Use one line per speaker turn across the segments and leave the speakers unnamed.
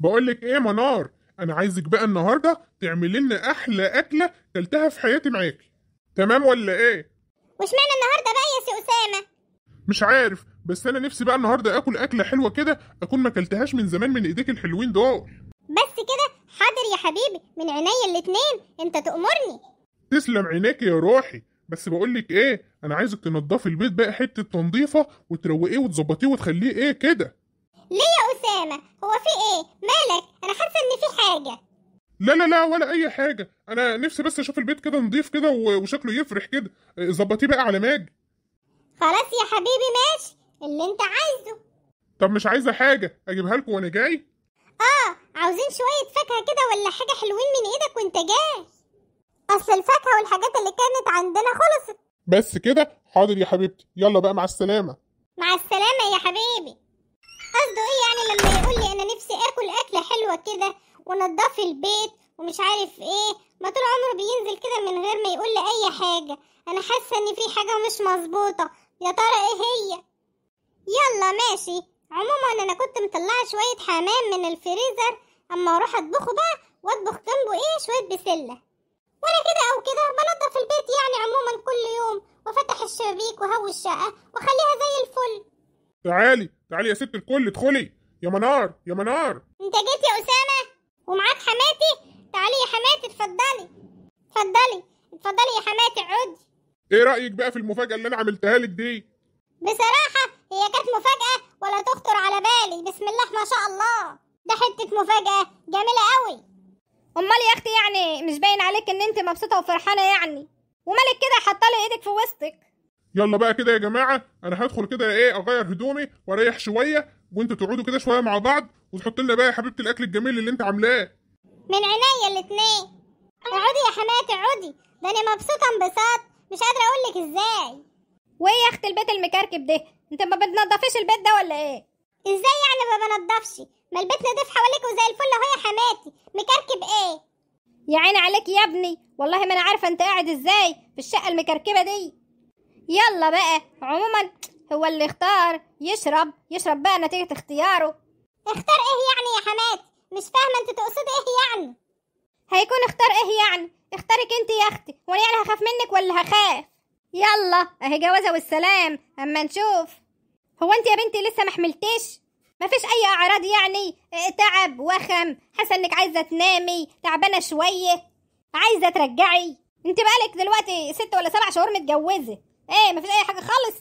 بقولك ايه منار انا عايزك بقى النهارده تعملي لنا احلى اكله كلتها في حياتي معاكي تمام ولا ايه واشمعنى النهارده بقى يا سي اسامه مش عارف بس انا نفسي بقى النهارده اكل اكله حلوه كده اكون ما كلتهاش من زمان من ايديك الحلوين دول بس كده حاضر يا حبيبي من عينيا الاتنين انت تأمرني تسلم عينيك يا روحي بس بقولك ايه انا عايزك تنضفي البيت بقى حته تنظيفه وتروقيه وتظبطيه وتخليه ايه كده سلامة هو في ايه مالك انا حاسة ان في حاجة لا لا لا ولا اي حاجة انا نفسي بس اشوف البيت كده نضيف كده وشكله يفرح كده ظبطيه بقى على ماجي خلاص يا حبيبي ماشي اللي انت عايزه طب مش عايزة حاجة اجيبها لكم وانا جاي
اه عاوزين شوية فاكهة كده ولا حاجة حلوين من ايدك وانت جاي اصل الفاكهة والحاجات اللي كانت عندنا خلصت
بس كده حاضر يا حبيبتي يلا بقى مع السلامة
مع السلامة يا حبيبي قصده ايه يعني لما يقول لي انا نفسي اكل اكله حلوه كده ونضف البيت ومش عارف ايه ما طول عمره بينزل كده من غير ما يقول لي اي حاجه انا حاسه ان في حاجه مش مظبوطه يا ترى ايه هي يلا ماشي عموما انا كنت مطلعه شويه حمام من الفريزر اما اروح اطبخه بقى واطبخ جنبه ايه شويه بسله وانا كده او كده بنضف البيت يعني عموما كل يوم وافتح الشبابيك وهوي الشقه واخليها زي الفل
تعالي تعالي يا ست الكل ادخلي يا منار يا منار
انت جيت يا اسامه ومعاك حماتي تعالي يا حماتي اتفضلي اتفضلي اتفضلي يا حماتي اقعدي
ايه رايك بقى في المفاجاه اللي انا عملتها لك دي
بصراحه هي كانت مفاجاه ولا تخطر على بالي بسم الله ما شاء الله ده حته مفاجاه جميله قوي امال يا اختي يعني مش باين عليك ان انت مبسوطه
وفرحانه يعني ومالك كده حاطه لي ايدك في وسطك
يلا بقى كده يا جماعه انا هدخل كده ايه اغير هدومي واريح شويه وانتوا تقعدوا كده شويه مع بعض وتحط لنا بقى يا حبيبتي الاكل الجميل اللي انت عاملاه
من عينيا الاثنين اقعدي يا حماتي اقعدي ده انا مبسوطه انبساط مش قادره اقول لك ازاي وايه يا اخت البيت المكركب ده انت ما بتنضفيش البيت ده ولا ايه ازاي يعني ما بنضفش ما البيت نضيف حواليك وزي الفل اهو يا حماتي مكركب ايه يا عيني عليك يا ابني والله ما انا
عارفه انت قاعد ازاي في الشقه المكركبه دي يلا بقى عموما هو اللي اختار يشرب يشرب بقى نتيجة اختياره
اختار ايه يعني يا حماد
مش فاهمة انت تقصدي ايه يعني هيكون اختار ايه يعني اختارك انت يا اختي وانا يعني هخاف منك ولا هخاف يلا اهي جوازة والسلام اما نشوف هو انت يا بنتي لسه محملتش مفيش اي اعراض يعني إيه، تعب وخم حاسه انك عايزه تنامي تعبانه شويه عايزه ترجعي
انت بقالك دلوقتي ست ولا سبع شهور متجوزه ايه مفيش اي حاجه خالص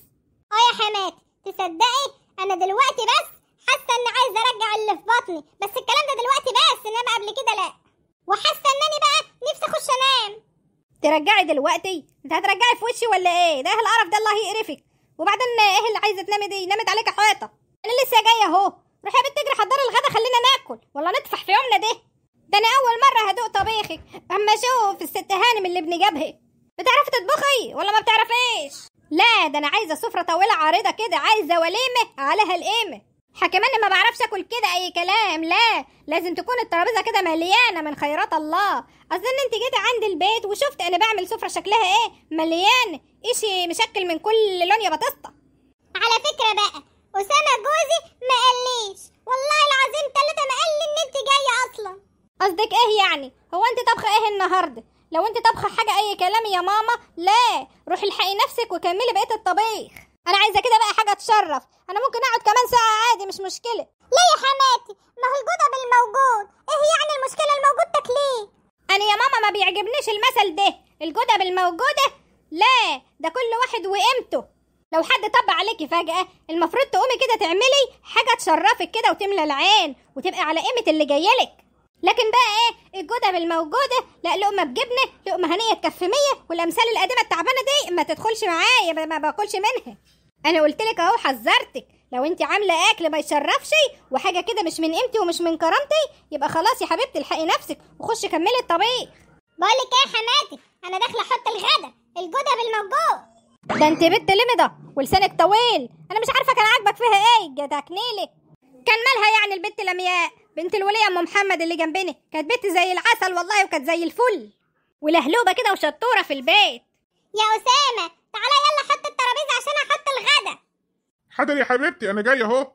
اه يا حماد تصدقي انا دلوقتي بس حاسه اني عايزه ارجع اللي في بطني بس الكلام ده دلوقتي بس انما قبل كده لا وحاسه انني بقى نفسي اخش انام
ترجعي دلوقتي انت هترجعي في وشي ولا ايه ده ايه القرف ده الله يقرفك وبعدين ايه اللي عايزه تنامي دي نامت عليك حيطه انا لسه جايه اهو روحي يا بنت اجري حضري الغدا خلينا ناكل ولا نطفح في يومنا ده ده انا اول مره هدوق طبيخك اما اشوف الست هانم اللي ابني جابها بتعرفي تطبخي ولا ما بتعرفيش لا ده انا عايزه سفره طويله عريضه كده عايزه وليمه عليها القيمه حكمان ما بعرفش اكل كده اي كلام لا لازم تكون الترابيزه كده مليانه من خيرات الله اظن ان انت جيتي عند البيت وشفت انا
بعمل سفره شكلها ايه مليانه اشي مشكل من كل لون يا بطسطه على فكره بقى اسامه جوزي ما قاليش والله العظيم ثلاثه ما قال ان انت جايه اصلا
قصدك ايه يعني هو انت طبخه ايه النهارده لو انت طبخه حاجه اي كلام يا ماما لا روحي الحقي نفسك وكملي بقيه الطبيخ انا عايزه كده بقى حاجه تشرف انا ممكن اقعد كمان ساعه عادي مش مشكله ليه يا حماتي ما هو الجوده بالموجود ايه يعني المشكله الموجود تاكليه انا يا ماما ما بيعجبنيش المثل ده الجوده بالموجوده لا ده كل واحد وقيمته لو حد طب عليكي فجأة المفروض تقومي كده تعملي حاجة تشرفك كده وتملى العين وتبقى على قيمة اللي جايلك لكن بقى ايه الجدب الموجودة لا لقمة بجبنة لقمة هنية تكفي مية والأمثال القديمة التعبانة دي ما تدخلش معايا ما باكلش منها أنا قلتلك أهو حذرتك لو انت عاملة أكل ما يشرفش وحاجة كده مش من قيمتي ومش من كرامتي يبقى خلاص يا حبيبتي الحقي نفسك وخشي كملي الطبيخ بقولك ايه يا حماتي أنا
داخلة أحط الغدا
الجدب الموجود ده انت بنت لمضة ولسانك طويل أنا مش عارفة كان عاجبك فيها ايه جدكنيلك كنيلي كان مالها يعني البنت لمياء بنت الولية ام محمد اللي جنبنا كانت بنت زي العسل والله وكانت زي الفل ولهلوبه كده وشطوره في البيت يا اسامه تعالى يلا حط الترابيزه عشان احط
الغدا حاضر يا حبيبتي انا جاي اهو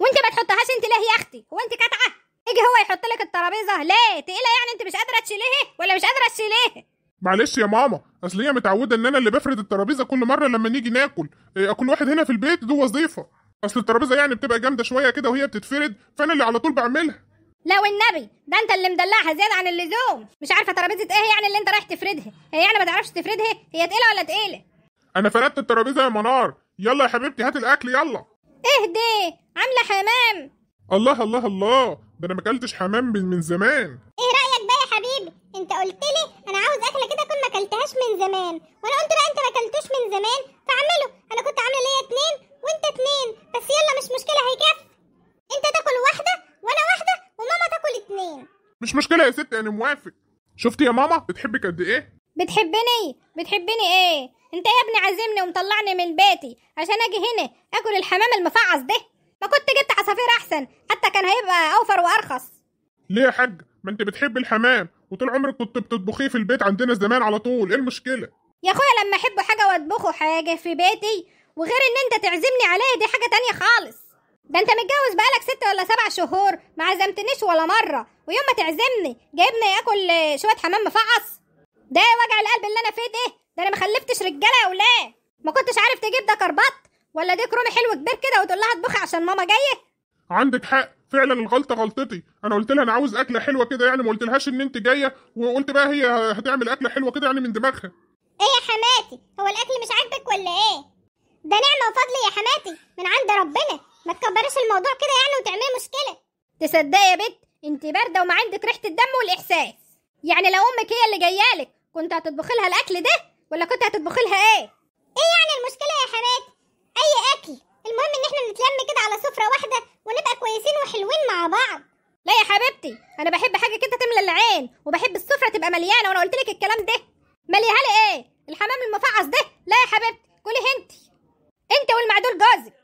وانت ما تحطهاش انت ليه يا اختي هو انت كاتعه اجي هو يحط لك الترابيزه ليه تقيله يعني انت مش قادره تشيليها ولا مش قادره تشيليها
معلش يا ماما اصل هي متعوده ان انا اللي بفرد الترابيزه كل مره لما نيجي ناكل إيه، كل واحد هنا في البيت دي وظيفه اصل الترابيزه يعني بتبقى جامده شويه كده وهي بتتفرد فانا اللي على طول بعملها
لا والنبي ده انت اللي مدلعها زياده عن اللزوم مش عارفه ترابيزه ايه يعني اللي انت رايح تفردها هي يعني ما تعرفش تفردها هي تقيله ولا تقيله
انا فردت الترابيزه يا منار يلا يا حبيبتي هات الاكل يلا ايه دي عامله
حمام
الله الله الله ده انا ما اكلتش حمام من زمان
ايه رايك بقى يا حبيبي انت قلت لي انا عاوز اكله كده اكون ما اكلتهاش من زمان وانا قلت لا انت
مشكله يا ستي انا موافق شفتي يا ماما بتحبك قد ايه بتحبني
بتحبني ايه انت يا ابني عازمني ومطلعني من بيتي عشان اجي هنا اكل الحمام المفعص ده ما كنت جبت عصافير احسن حتى كان هيبقى اوفر وارخص
ليه يا حاج ما انت بتحبي الحمام وطول عمرك كنت بتطبخيه في البيت عندنا زمان على طول ايه المشكله
يا اخويا لما احب حاجه واطبخه حاجه في بيتي
وغير ان انت
تعزمني عليها دي حاجه تانية خالص ده انت متجوز بقالك ست ولا سبع شهور ما عزمتنيش ولا مرة ويوم ما تعزمني جايبني اكل شوية حمام مفعص ده وجع القلب اللي انا فيه ده ده انا ما خلفتش رجالة يا ولاد ما كنتش عارف تجيب ده كربط ولا ديك
رومي حلو كبير كده وتقول لها اطبخي عشان ماما جايه عندك حق فعلا الغلطه غلطتي انا قلت لها انا عاوز اكله حلوه كده يعني ما قلتلهاش ان انت جايه وقلت بقى هي هتعمل اكله حلوه كده يعني من دماغها ايه
يا حماتي هو الاكل مش عاجبك ولا ايه ده نعمه وفضل يا حماتي من عند ربنا ما تكبريش الموضوع كده يعني وتعملي مشكله تصدقي يا بت
انت بارده وما عندك ريحه الدم والاحساس يعني لو امك هي اللي جايه لك كنت هتطبخي لها الاكل ده
ولا كنت هتطبخي لها ايه ايه يعني المشكله يا حبات اي اكل المهم ان احنا نتلم كده على سفره واحده ونبقى كويسين وحلوين مع بعض لا يا
حبيبتي انا بحب حاجه كده تملى العين وبحب السفره تبقى مليانه وانا قلت لك الكلام ده مليها لي ايه الحمام المفعص ده لا يا حبيبتي كلي انت انت والمعدول جوزك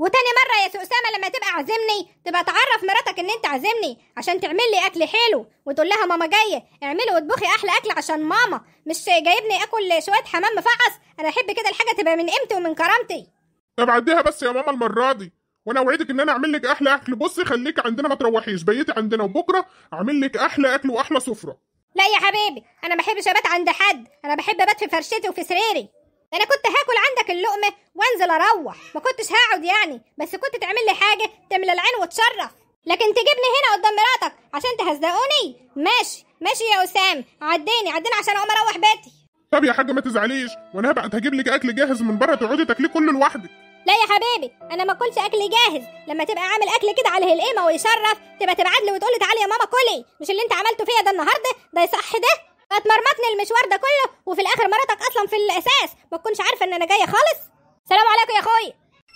وتاني مرة يا سوء أسامة لما تبقى عازمني تبقى تعرف مراتك إن أنت عازمني عشان تعمل لي أكل حلو وتقول لها ماما جاية اعملي واطبخي أحلى أكل عشان ماما مش
جايبني آكل شوية حمام مفعص أنا أحب كده الحاجة تبقى من قيمتي ومن كرامتي طب عديها بس يا ماما المرة دي وانا اوعدك ان انا اعمل لك احلى اكل بصي خليك عندنا ما تروحيش بيتي عندنا وبكره اعمل لك احلى اكل واحلى سفره
لا يا حبيبي انا ما بحبش ابات عند حد انا بحب ابات في فرشتي وفي سريري ده انا كنت هاكل عندك اللقمه وانزل اروح ما كنتش هقعد يعني بس كنت تعمل لي حاجه تملى العين وتشرف لكن تجيبني هنا قدام مراتك عشان تهزقوني ماشي ماشي يا اسام عديني عديني عشان اقوم اروح بيتي
طب يا حاجه ما تزعليش وانا هبعت هجيب لك اكل جاهز من بره تقعدي تاكليه كله لوحدك
لا يا حبيبي انا ما اكلش اكل جاهز لما تبقى عامل اكل كده على الهلقيمه ويشرف تبقى تبعت لي وتقول لي تعالي يا ماما كلي مش اللي انت عملته فيا ده النهارده ده يصح ده اتمرمطني المشوار ده كله
وفي الاخر مراتك اصلا في الاساس ما تكونش عارفه ان انا جايه خالص سلام عليكم يا اخويا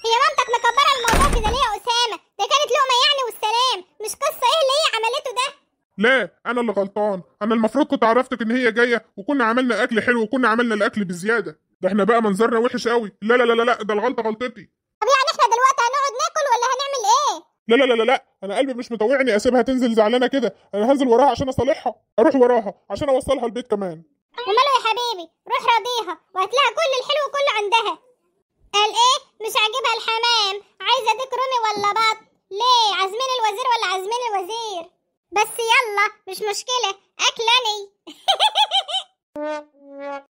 هي مامتك مكبره الموضوع كده ليه يا اسامه ده كانت لقمه يعني والسلام مش قصه ايه اللي هي عملته ده
لا انا اللي غلطان انا المفروض كنت عرفتك ان هي جايه وكنا عملنا اكل حلو وكنا عملنا الاكل بزياده ده احنا بقى منظرنا وحش قوي لا لا لا لا ده الغلطه غلطتي لا لا لا لا انا قلبي مش مطوعني اسيبها تنزل زعلانه كده انا هنزل وراها عشان اصالحها اروح وراها عشان اوصلها البيت كمان وماله يا
حبيبي روح راضيها وهتلاقي كل الحلو كله عندها قال ايه مش عاجبها الحمام عايزه ديك رومي ولا بط ليه عازمين الوزير ولا عازمين الوزير بس يلا مش مشكله اكلني